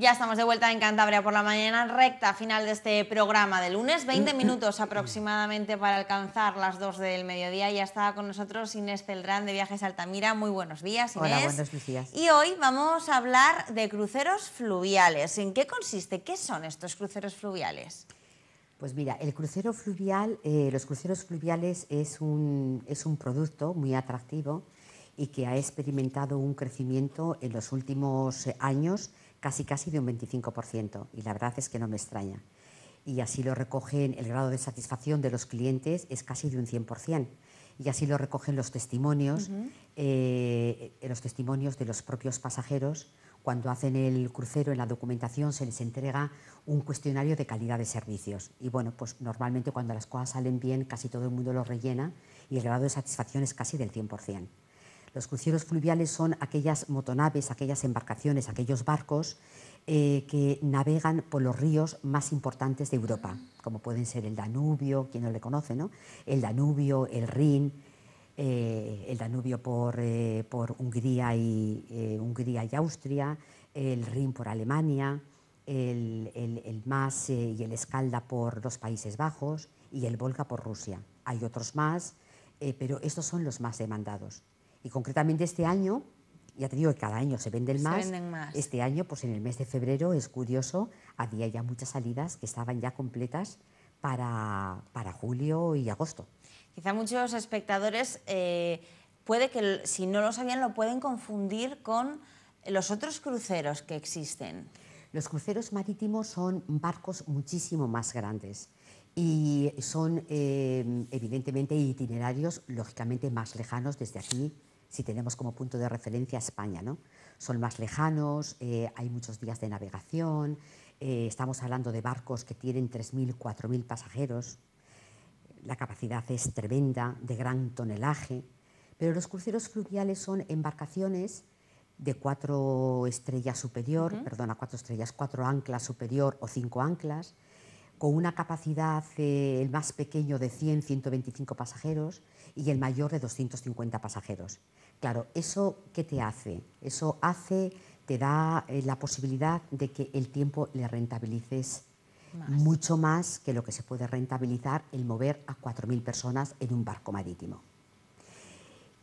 Ya estamos de vuelta en Cantabria por la mañana, recta final de este programa de lunes, 20 minutos aproximadamente para alcanzar las 2 del mediodía. Ya está con nosotros Inés Celdrán de Viajes Altamira. Muy buenos días, Inés. Hola, buenos días. Y hoy vamos a hablar de cruceros fluviales. ¿En qué consiste? ¿Qué son estos cruceros fluviales? Pues mira, el crucero fluvial, eh, los cruceros fluviales es es un producto muy atractivo y que ha experimentado un crecimiento en los últimos eh, años casi casi de un 25%, y la verdad es que no me extraña. Y así lo recogen, el grado de satisfacción de los clientes es casi de un 100%, y así lo recogen los testimonios, eh, los testimonios de los propios pasajeros. Cuando hacen el crucero en la documentación se les entrega un cuestionario de calidad de servicios. Y bueno, pues normalmente cuando las cosas salen bien casi todo el mundo lo rellena y el grado de satisfacción es casi del 100%. Los cruceros fluviales son aquellas motonaves, aquellas embarcaciones, aquellos barcos eh, que navegan por los ríos más importantes de Europa, como pueden ser el Danubio, quien no le conoce, ¿no? El Danubio, el Rin, eh, el Danubio por, eh, Hungría, y, Hungría y Austria, el Rin por Alemania, el, el Mas y el Escalda por los Países Bajos y el Volga por Rusia. Hay otros más, pero estos son los más demandados. Y concretamente este año, ya te digo que cada año se venden, más. Este año, pues en el mes de febrero, es curioso, había ya muchas salidas que estaban ya completas para, julio y agosto. Quizá muchos espectadores, eh, puede que si no lo sabían, lo pueden confundir con los otros cruceros que existen. Los cruceros marítimos son barcos muchísimo más grandes y son eh, evidentemente itinerarios lógicamente más lejanos desde aquí si tenemos como punto de referencia España. Son más lejanos, eh, hay muchos días de navegación, eh, estamos hablando de barcos que tienen 3.000, 4.000 pasajeros, la capacidad es tremenda, de gran tonelaje, pero los cruceros fluviales son embarcaciones de cuatro estrellas superior, perdón, perdona, cuatro estrellas, cuatro anclas superior o cinco anclas, con una capacidad, eh, el más pequeño de 100, 125 pasajeros y el mayor de 250 pasajeros. Claro, ¿eso qué te hace? Eso hace, te da eh, la posibilidad de que el tiempo le rentabilices mucho más que lo que se puede rentabilizar el mover a 4.000 personas en un barco marítimo.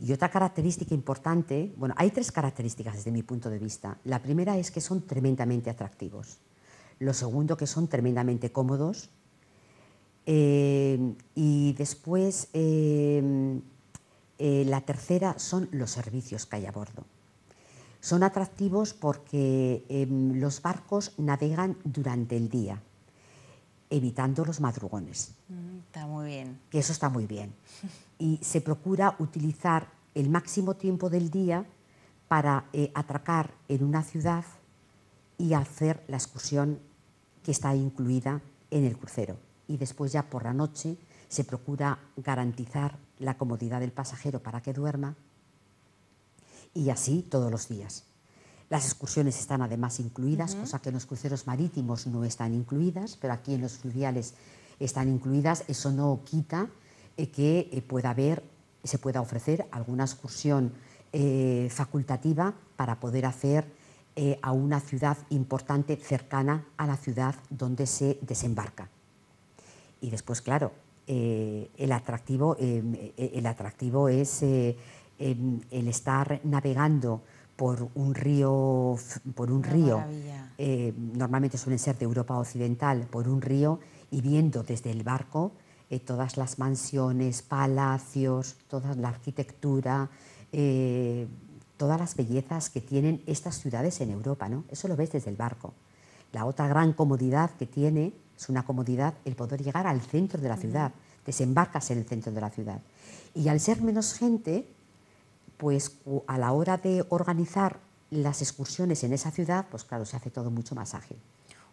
Y otra característica importante, bueno, hay tres características desde mi punto de vista. La primera es que son tremendamente atractivos. Lo segundo, que son tremendamente cómodos. Eh, y después, eh, eh, la tercera son los servicios que hay a bordo. Son atractivos porque em, los barcos navegan durante el día, evitando los madrugones. Mm, está muy bien. Que eso está muy bien. Y se procura utilizar el máximo tiempo del día para eh, atracar en una ciudad y hacer la excursión que está incluida en el crucero. Y después ya por la noche se procura garantizar la comodidad del pasajero para que duerma y así todos los días. Las excursiones están además incluidas, cosa que en los cruceros marítimos no están incluidas, pero aquí en los fluviales están incluidas. Eso no quita eh, que eh, se pueda ofrecer alguna excursión eh, facultativa para poder hacer a una ciudad importante cercana a la ciudad donde se desembarca. Y después, claro, eh, el, atractivo, em, e, el atractivo es eh, em, el estar navegando por un río, por un río eh, normalmente suelen ser de Europa Occidental, por un río y viendo desde el barco todas las mansiones, palacios, toda la arquitectura, todas las bellezas que tienen estas ciudades en Europa. ¿no? Eso lo ves desde el barco. La otra gran comodidad que tiene es una comodidad el poder llegar al centro de la ciudad, desembarcas en el centro de la ciudad. Y al ser menos gente, pues a la hora de organizar las excursiones en esa ciudad, pues claro, se hace todo mucho más ágil.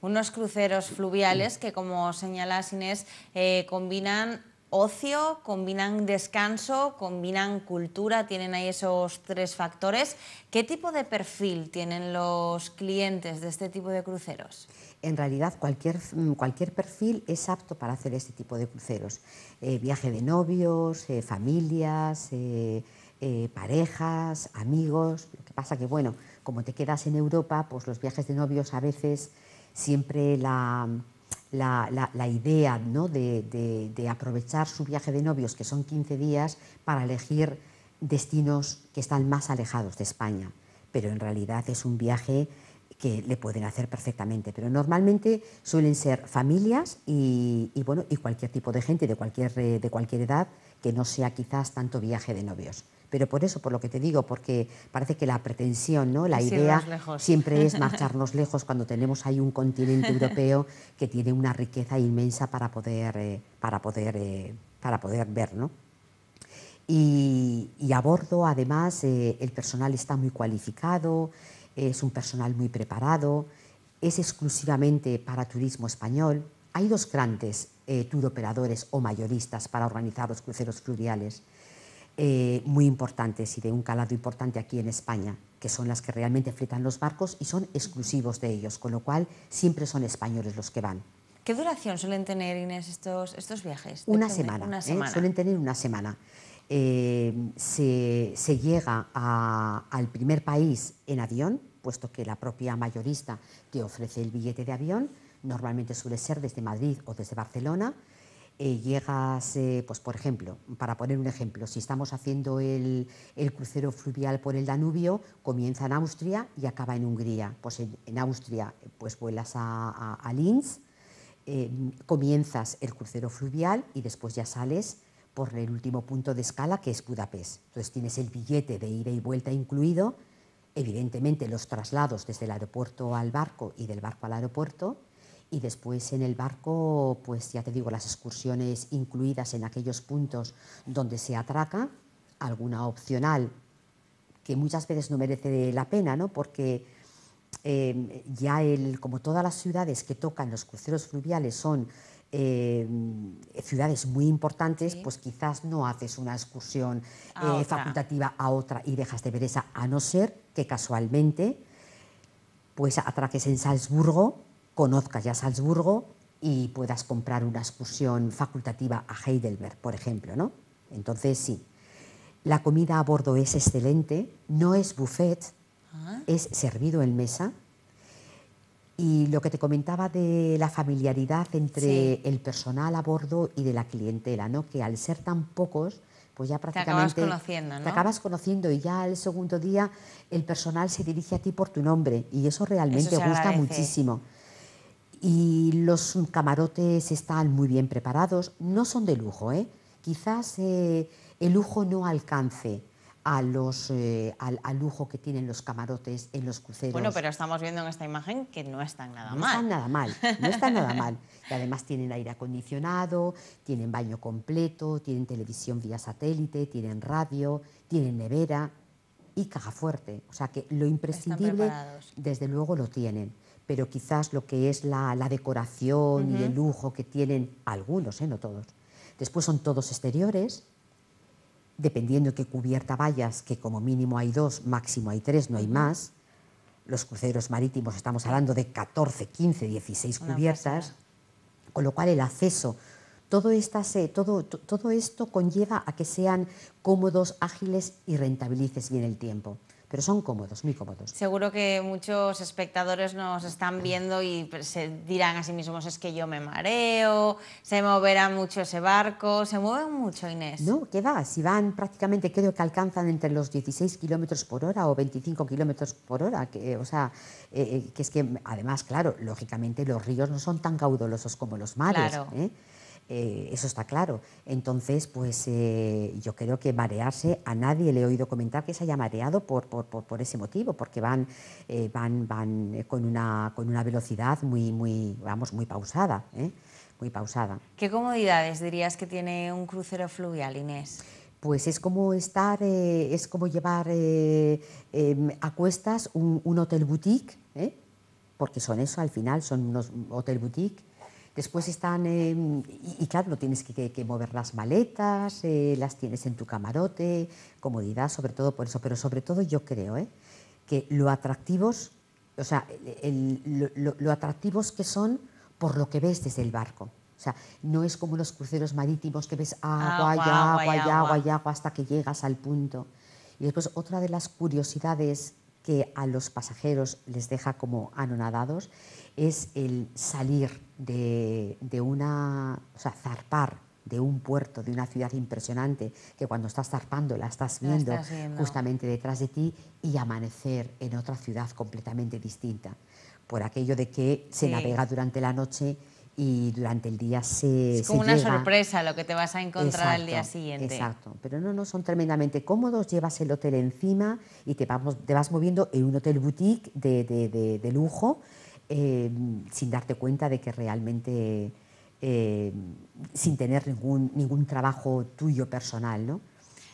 Unos cruceros fluviales que, como señala Inés, eh, combinan ocio, combinan descanso, combinan cultura, tienen ahí esos tres factores. ¿Qué tipo de perfil tienen los clientes de este tipo de cruceros? En realidad cualquier, mm, cualquier perfil es apto para hacer este tipo de cruceros. Eh, viaje de novios, eh, familias, eh, parejas, amigos. Lo que pasa que, bueno, como te quedas en Europa, pues los viajes de novios a veces siempre la la, idea de, aprovechar su viaje de novios, que son 15 días, para elegir destinos que están más alejados de España. Pero en realidad es un viaje que le pueden hacer perfectamente. Pero normalmente suelen ser familias y, y bueno, y cualquier tipo de gente de cualquier, eh, de cualquier edad que no sea quizás tanto viaje de novios pero por eso, por lo que te digo, porque parece que la pretensión, ¿no? la idea siempre es marcharnos lejos cuando tenemos ahí un continente europeo que tiene una riqueza inmensa para poder, eh, para poder, eh, para poder ver. Y, a bordo, además, eh, el personal está muy cualificado, es un personal muy preparado, es exclusivamente para turismo español. Hay dos grandes tour operadores o mayoristas para organizar los cruceros fluviales eh, muy importantes y de un calado importante aquí en España, que son las que realmente fletan los barcos y son exclusivos de ellos, con lo cual siempre son españoles los que van. ¿Qué duración suelen tener, Inés, estos, estos viajes? Una ¿eh? semana, Suelen tener una semana. Eh, se, llega al primer país en avión, puesto que la propia mayorista te ofrece el billete de avión. Normalmente suele ser desde Madrid o desde Barcelona eh, llegas, pues por ejemplo, para poner un ejemplo, si estamos haciendo el, crucero fluvial por el Danubio, comienza en Austria y acaba en Hungría. Pues en, Austria eh, pues vuelas a, Linz, eh, comienzas el crucero fluvial y después ya sales por el último punto de escala que es Budapest. Entonces tienes el billete de ida y vuelta incluido, evidentemente los traslados desde el aeropuerto al barco y del barco al aeropuerto, y después en el barco, pues ya te digo, las excursiones incluidas en aquellos puntos donde se atraca, alguna opcional, que muchas veces no merece la pena, porque em, ya el, como todas las ciudades que tocan los cruceros fluviales son em, ciudades muy importantes, pues quizás no haces una excursión eh, facultativa a otra y dejas de ver esa, a no ser que casualmente pues atraques en Salzburgo conozcas ya Salzburgo y puedas comprar una excursión facultativa a Heidelberg, por ejemplo, ¿no? Entonces sí. La comida a bordo es excelente, no es buffet, ah. es servido en mesa. Y lo que te comentaba de la familiaridad entre el personal a bordo y de la clientela, ¿no? Que al ser tan pocos, pues ya prácticamente te acabas conociendo, y ya el segundo día el personal se dirige a ti por tu nombre y eso realmente gusta muchísimo. Y los camarotes están muy bien preparados, no son de lujo, ¿eh? quizás eh, el lujo no alcance. A eh, al, lujo que tienen los camarotes en los cruceros. Bueno, pero estamos viendo en esta imagen que no están nada mal. No están nada mal, no están nada mal. Y además tienen aire acondicionado, tienen baño completo, tienen televisión vía satélite, tienen radio, tienen nevera y caja fuerte. O sea que lo imprescindible, desde luego, lo tienen pero quizás lo que es la, decoración y el lujo que tienen algunos, ¿eh? no todos. Después son todos exteriores, dependiendo de qué cubierta vayas, que como mínimo hay dos, máximo hay tres, no hay más. Los cruceros marítimos estamos hablando de 14, 15, 16 cubiertas, con lo cual el acceso, todo, eh, todo esto conlleva a que sean cómodos, ágiles y rentabilices bien el tiempo pero son cómodos, muy cómodos. Seguro que muchos espectadores nos están viendo y se dirán a sí mismos, es que yo me mareo, se moverá mucho ese barco, se mueve mucho, Inés. No, ¿qué va, si van prácticamente, creo que alcanzan entre los 16 kilómetros por hora o 25 kilómetros por hora, que, eh, o sea, eh, eh, que es que además, claro, lógicamente los ríos no son tan caudolosos como los mares. Claro. Eh, eso está claro. Entonces, pues eh, yo creo que marearse, a nadie le he oído comentar que se haya mareado por, por, ese motivo, porque van, eh, van, van con, una, con una velocidad muy, muy, vamos, muy pausada. Muy pausada. ¿Qué comodidades dirías que tiene un crucero fluvial, Inés? Pues es como estar, es como llevar em, a cuestas un, un hotel boutique, porque son eso, al final son unos hotel boutique Después están, y, claro, no tienes que, mover las maletas, eh, las tienes en tu camarote, comodidad, sobre todo por eso, pero sobre todo yo creo eh, que lo atractivos, o sea, lo, atractivos que son por lo que ves desde el barco. O sea, no es como los cruceros marítimos que ves agua, agua agua, y agua, agua, agua hasta que llegas al punto. Y después otra de las curiosidades que a los pasajeros les deja como anonadados es el salir de, una, o sea, zarpar de un puerto, de una ciudad impresionante, que cuando estás zarpando la estás viendo, justamente detrás de ti y amanecer en otra ciudad completamente distinta. Por aquello de que se navega durante la noche y durante el día se... Es como una sorpresa lo que te vas a encontrar al día siguiente. Exacto, pero no, no, son tremendamente cómodos, llevas el hotel encima y te, vamos, te vas moviendo en un hotel boutique de, de, de lujo eh, sin darte cuenta de que realmente, eh, sin tener ningún, ningún trabajo tuyo personal. ¿no?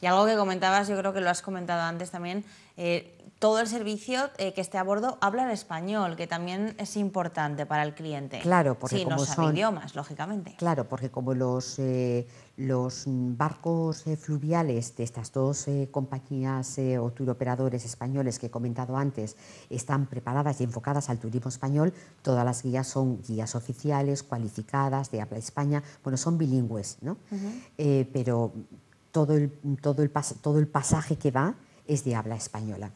Y algo que comentabas, yo creo que lo has comentado antes también, eh, todo el servicio eh, que esté a bordo habla el español, que también es importante para el cliente. Claro, porque como no idiomas, lógicamente. Claro, porque como los, eh, los barcos eh, fluviales de estas dos compañías o turoperadores españoles que he comentado antes están preparadas y enfocadas al turismo español, todas las guías son guías oficiales, cualificadas, de habla España, bueno, son bilingües, ¿no? pero todo el, todo, el todo el pasaje que va es de habla española.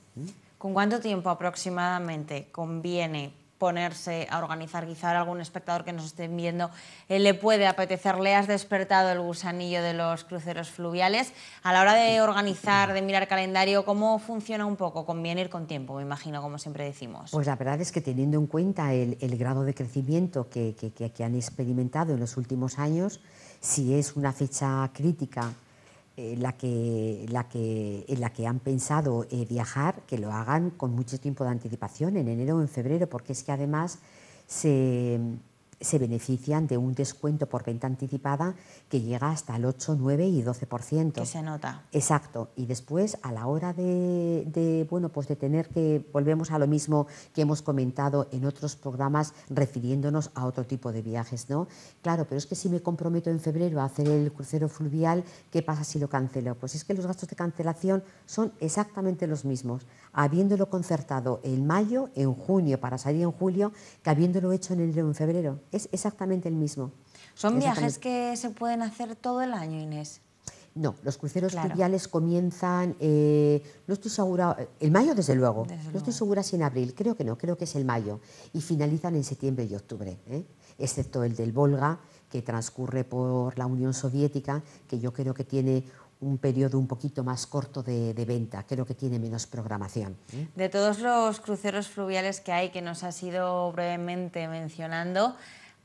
¿Con cuánto tiempo aproximadamente conviene ponerse a organizar? Quizá algún espectador que nos esté viendo eh, le puede apetecer, le has despertado el gusanillo de los cruceros fluviales. A la hora de organizar, de mirar calendario, ¿cómo funciona un poco? Conviene ir con tiempo, me imagino, como siempre decimos. Pues la verdad es que teniendo en cuenta el, grado de crecimiento que, que, que han experimentado en los últimos años, si es una fecha crítica eh, la, que, la, que, en la que han pensado eh, viajar, que lo hagan con mucho tiempo de anticipación, en enero o en febrero, porque es que además se, se benefician de un descuento por venta anticipada que llega hasta el 8, 9 y 12%. Que se nota. Exacto. Y después, a la hora de, bueno, pues de tener que, volvemos a lo mismo que hemos comentado en otros programas refiriéndonos a otro tipo de viajes, ¿no? Claro, pero es que si me comprometo en febrero a hacer el crucero fluvial, ¿qué pasa si lo cancelo? Pues es que los gastos de cancelación son exactamente los mismos, habiéndolo concertado en mayo, en junio, para salir en julio, que habiéndolo hecho en enero, en febrero es exactamente el mismo. ¿Son viajes que se pueden hacer todo el año, Inés? No, los cruceros fluviales comienzan, eh, no estoy segura, el mayo desde luego, no estoy segura si en abril, creo que no, creo que es el mayo, y finalizan en septiembre y octubre, ¿eh? excepto el del Volga, que transcurre por la Unión Soviética, que yo creo que tiene un periodo un poquito más corto de, venta, creo que tiene menos programación. ¿eh? De todos los cruceros fluviales que hay, que nos has ido brevemente mencionando,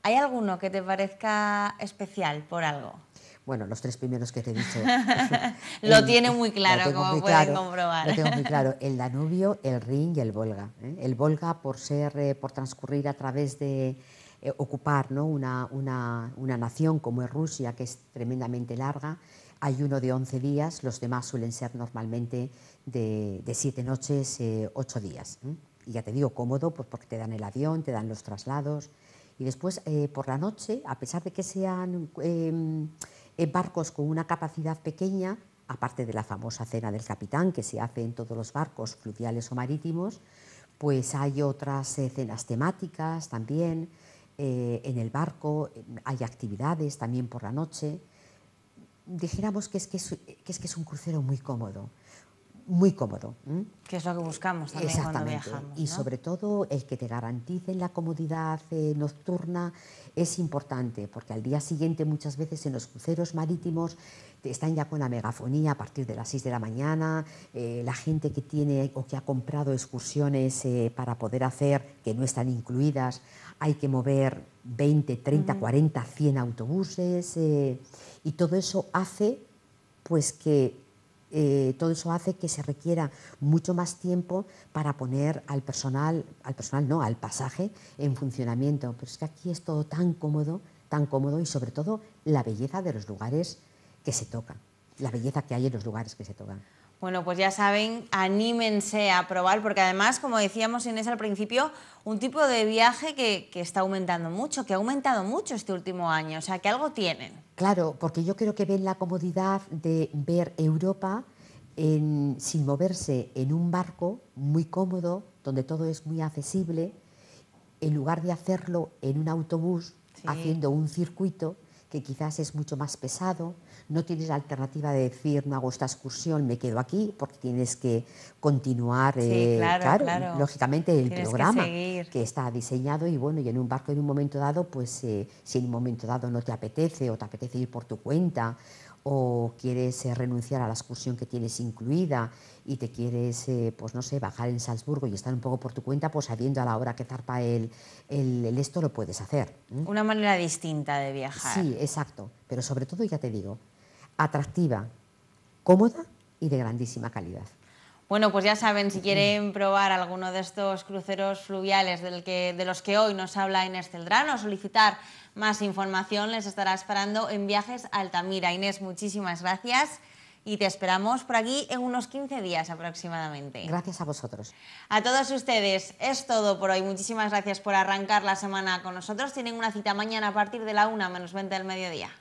¿hay alguno que te parezca especial por algo? Bueno, los tres primeros que te he dicho. lo tiene muy claro, como pueden comprobar. Lo tengo muy claro. El Danubio, el Rin y el Volga. ¿eh? El Volga por ser, eh, por transcurrir a través de, ocupar ¿no? una, una, una, nación como es Rusia, que es tremendamente larga, hay uno de 11 días, los demás suelen ser normalmente de, siete 7 noches, 8 eh, días. Y ya te digo, cómodo, pues porque te dan el avión, te dan los traslados. Y después, eh, por la noche, a pesar de que sean em, barcos con una capacidad pequeña, aparte de la famosa cena del capitán que se hace en todos los barcos fluviales o marítimos, pues hay otras eh, cenas temáticas también en el barco, em, hay actividades también por la noche dijéramos que es que es, que es, que es un crucero muy cómodo muy cómodo. Que es lo que buscamos también cuando viajamos. Y sobre todo el que te garantice la comodidad eh, nocturna es importante, porque al día siguiente muchas veces en los cruceros marítimos están ya con la megafonía a partir de las 6 de la mañana, eh, la gente que tiene o que ha comprado excursiones eh, para poder hacer, que no están incluidas, hay que mover 20, 30, 40, 100 autobuses y todo eso hace pues que eh, todo eso hace que se requiera mucho más tiempo para poner al personal, al personal no, al pasaje en funcionamiento. Pero es que aquí es todo tan cómodo, tan cómodo y sobre todo la belleza de los lugares que se tocan, la belleza que hay en los lugares que se tocan. Bueno, pues ya saben, anímense a probar, porque además, como decíamos Inés al principio, un tipo de viaje que, está aumentando mucho, que ha aumentado mucho este último año, o sea, que algo tienen. Claro, porque yo creo que ven la comodidad de ver Europa sin moverse en un barco muy cómodo, donde todo es muy accesible, en lugar de hacerlo en un autobús, haciendo un circuito que quizás es mucho más pesado, no tienes la alternativa de decir, no hago esta excursión, me quedo aquí, porque tienes que continuar, eh, claro, lógicamente, el programa que, está diseñado y bueno, y en un barco en un momento dado, pues eh, si en un momento dado no te apetece o te apetece ir por tu cuenta o quieres eh, renunciar a la excursión que tienes incluida y te quieres, eh, pues no sé, bajar en Salzburgo y estar un poco por tu cuenta, pues sabiendo a la hora que zarpa el, el, esto lo puedes hacer. Una manera distinta de viajar. Sí, exacto, pero sobre todo, ya te digo, atractiva, cómoda y de grandísima calidad. Bueno, pues ya saben, si mm. quieren probar alguno de estos cruceros fluviales de los que hoy nos habla Inés Celdrán o solicitar más información, les estará esperando en Viajes Altamira. Inés, muchísimas gracias y te esperamos por aquí en unos 15 días aproximadamente. Gracias a vosotros. A todos ustedes, es todo por hoy. Muchísimas gracias por arrancar la semana con nosotros. Tienen una cita mañana a partir de la una menos 20 del mediodía.